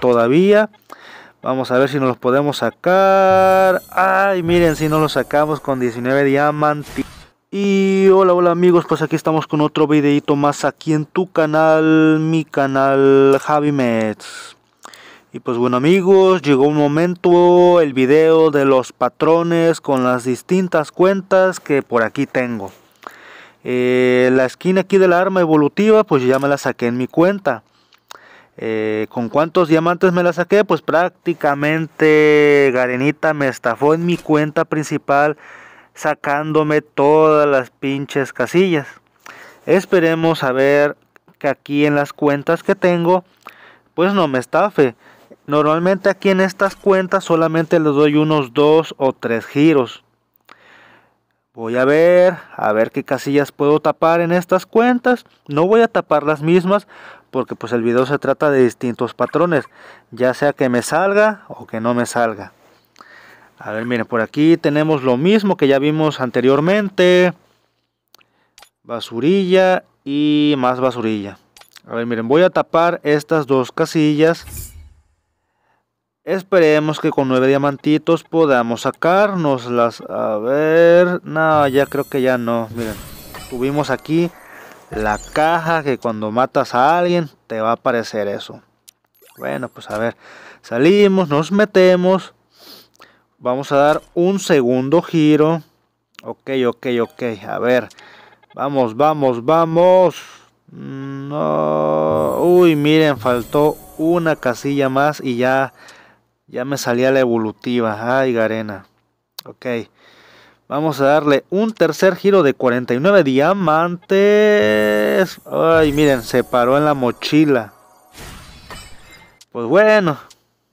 todavía. Vamos a ver si nos los podemos sacar. Ay, miren, si no los sacamos con 19 diamantes. Y hola, hola amigos, pues aquí estamos con otro videito más aquí en tu canal, mi canal Javi Y pues bueno amigos, llegó un momento el video de los patrones con las distintas cuentas que por aquí tengo. Eh, la esquina aquí de la arma evolutiva, pues ya me la saqué en mi cuenta. Eh, ¿Con cuántos diamantes me la saqué? Pues prácticamente Garenita me estafó en mi cuenta principal sacándome todas las pinches casillas. Esperemos a ver que aquí en las cuentas que tengo, pues no me estafe. Normalmente aquí en estas cuentas solamente les doy unos dos o tres giros. Voy a ver, a ver qué casillas puedo tapar en estas cuentas. No voy a tapar las mismas porque pues el video se trata de distintos patrones. Ya sea que me salga o que no me salga. A ver, miren, por aquí tenemos lo mismo que ya vimos anteriormente. Basurilla y más basurilla. A ver, miren, voy a tapar estas dos casillas. Esperemos que con nueve diamantitos podamos sacarnos las A ver, no, ya creo que ya no. Miren, tuvimos aquí la caja que cuando matas a alguien te va a aparecer eso. Bueno, pues a ver, salimos, nos metemos. Vamos a dar un segundo giro. Ok, ok, ok. A ver. Vamos, vamos, vamos. No. Uy, miren, faltó una casilla más y ya ya me salía la evolutiva. Ay, Garena. Ok. Vamos a darle un tercer giro de 49 diamantes. Ay, miren, se paró en la mochila. Pues bueno,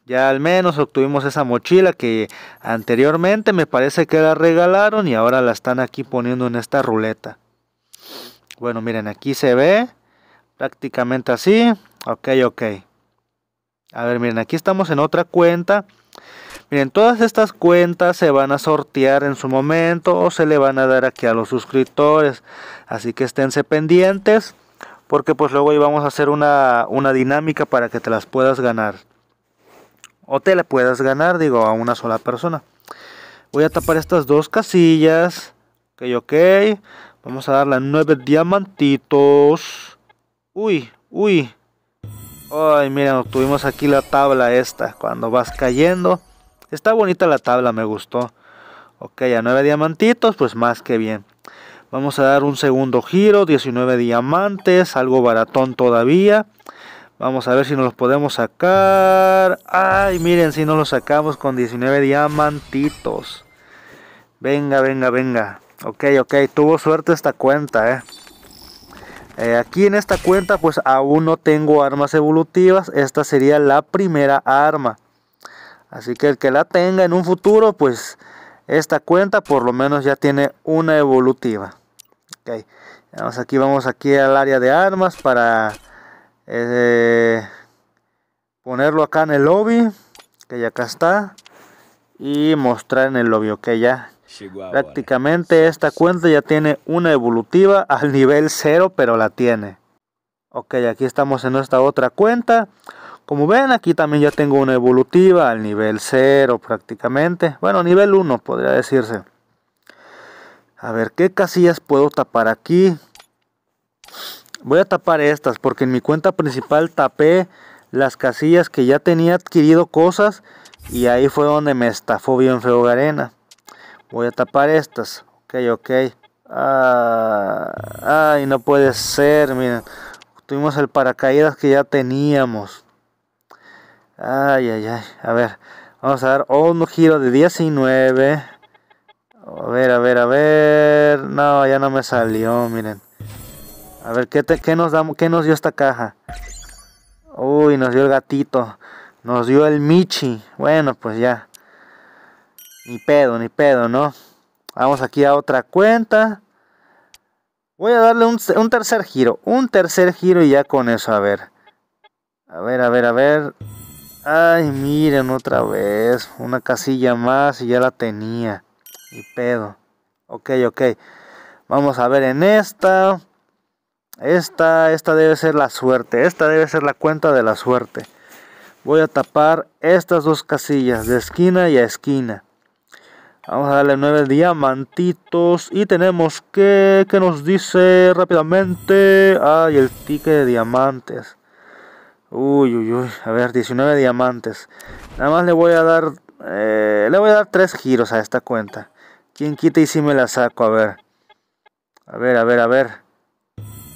ya al menos obtuvimos esa mochila que anteriormente me parece que la regalaron y ahora la están aquí poniendo en esta ruleta. Bueno, miren, aquí se ve prácticamente así. Ok, ok. A ver, miren, aquí estamos en otra cuenta. Miren, todas estas cuentas se van a sortear en su momento o se le van a dar aquí a los suscriptores. Así que esténse pendientes porque pues luego vamos a hacer una, dinámica para que te las puedas ganar. O te la puedas ganar, digo, a una sola persona. Voy a tapar estas dos casillas. Ok, ok. Vamos a darle nueve diamantitos. Uy, uy. Ay, mira, tuvimos aquí la tabla esta. Cuando vas cayendo. Está bonita la tabla, me gustó. Ok, a 9 diamantitos, pues más que bien. Vamos a dar un segundo giro, 19 diamantes, algo baratón todavía. Vamos a ver si nos los podemos sacar. Ay, miren, si nos los sacamos con 19 diamantitos. Venga, venga, venga. Ok, ok, tuvo suerte esta cuenta, eh. Eh, aquí en esta cuenta pues aún no tengo armas evolutivas. Esta sería la primera arma. Así que el que la tenga en un futuro pues esta cuenta por lo menos ya tiene una evolutiva. Ok. Vamos aquí, vamos aquí al área de armas para eh, ponerlo acá en el lobby. Que ya acá está. Y mostrar en el lobby. Ok, ya Prácticamente esta cuenta ya tiene una evolutiva al nivel 0, pero la tiene. Ok, aquí estamos en nuestra otra cuenta. Como ven, aquí también ya tengo una evolutiva al nivel 0 prácticamente. Bueno, nivel 1 podría decirse. A ver, ¿qué casillas puedo tapar aquí? Voy a tapar estas porque en mi cuenta principal tapé las casillas que ya tenía adquirido cosas y ahí fue donde me estafó bien feo arena voy a tapar estas ok ok ah, ay no puede ser miren tuvimos el paracaídas que ya teníamos ay ay ay a ver vamos a dar un giro de 19 a ver a ver a ver no ya no me salió miren a ver qué, qué nos qué nos dio esta caja uy nos dio el gatito nos dio el michi bueno pues ya ni pedo, ni pedo, ¿no? Vamos aquí a otra cuenta. Voy a darle un, tercer giro. Un tercer giro y ya con eso, a ver. A ver, a ver, a ver. Ay, miren otra vez. Una casilla más y ya la tenía. Ni pedo. Ok, ok. Vamos a ver en esta. Esta, esta debe ser la suerte. Esta debe ser la cuenta de la suerte. Voy a tapar estas dos casillas de esquina y a esquina. Vamos a darle nueve diamantitos. Y tenemos que, que nos dice rápidamente. Ay, el ticket de diamantes. Uy, uy, uy. A ver, 19 diamantes. Nada más le voy a dar. Eh, le voy a dar tres giros a esta cuenta. ¿Quién quita y si me la saco? A ver. A ver, a ver, a ver.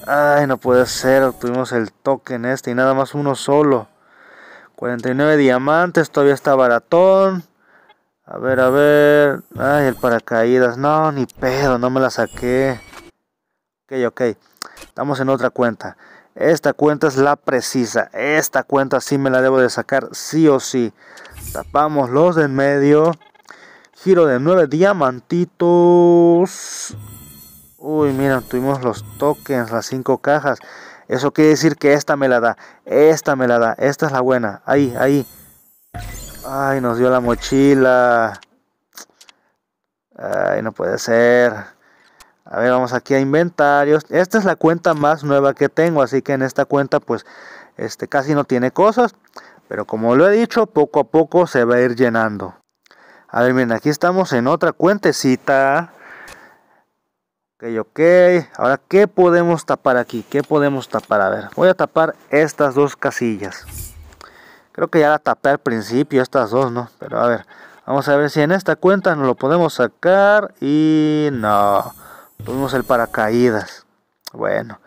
Ay, no puede ser. Tuvimos el token este y nada más uno solo. 49 diamantes. Todavía está baratón. A ver, a ver. Ay, el paracaídas. No, ni pedo, no me la saqué. Ok, ok. Estamos en otra cuenta. Esta cuenta es la precisa. Esta cuenta sí me la debo de sacar sí o sí. Tapamos los de en medio. Giro de nueve diamantitos. Uy, mira, tuvimos los tokens, las cinco cajas. Eso quiere decir que esta me la da. Esta me la da. Esta es la buena. Ahí, ahí. Ay, nos dio la mochila. Ay, no puede ser. A ver, vamos aquí a inventarios. Esta es la cuenta más nueva que tengo, así que en esta cuenta pues este casi no tiene cosas, pero como lo he dicho, poco a poco se va a ir llenando. A ver, miren, aquí estamos en otra cuentecita. Ok, ok. Ahora, ¿qué podemos tapar aquí? ¿Qué podemos tapar? A ver, voy a tapar estas dos casillas. Creo que ya la tapé al principio estas dos, ¿no? Pero a ver, vamos a ver si en esta cuenta nos lo podemos sacar. Y no, tuvimos el paracaídas. Bueno,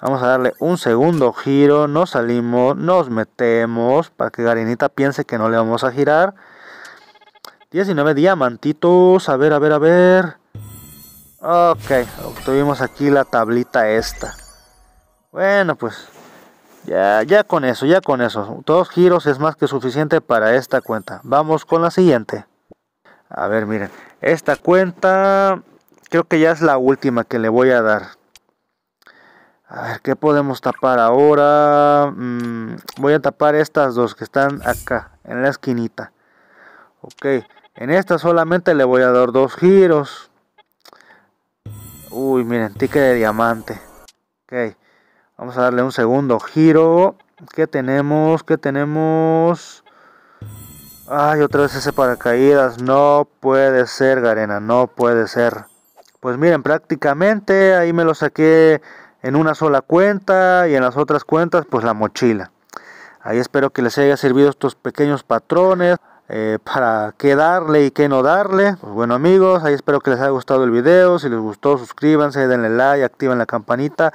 vamos a darle un segundo giro. Nos salimos, nos metemos para que Garinita piense que no le vamos a girar. 19 diamantitos. A ver, a ver, a ver. Ok, obtuvimos aquí la tablita esta. Bueno, pues ya, con eso, ya con eso. Dos giros es más que suficiente para esta cuenta. Vamos con la siguiente. A ver, miren. Esta cuenta creo que ya es la última que le voy a dar. A ver, ¿qué podemos tapar ahora? Mm, voy a tapar estas dos que están acá, en la esquinita. Ok, en esta solamente le voy a dar dos giros. Uy, miren, ticket de diamante. Ok. Vamos a darle un segundo giro. ¿Qué tenemos? ¿Qué tenemos? Ay, otra vez ese paracaídas. No puede ser, Garena. No puede ser. Pues miren, prácticamente ahí me lo saqué en una sola cuenta y en las otras cuentas pues la mochila. Ahí espero que les haya servido estos pequeños patrones. Eh, para qué darle y qué no darle. Pues bueno amigos, ahí espero que les haya gustado el video. Si les gustó, suscríbanse, denle like, activen la campanita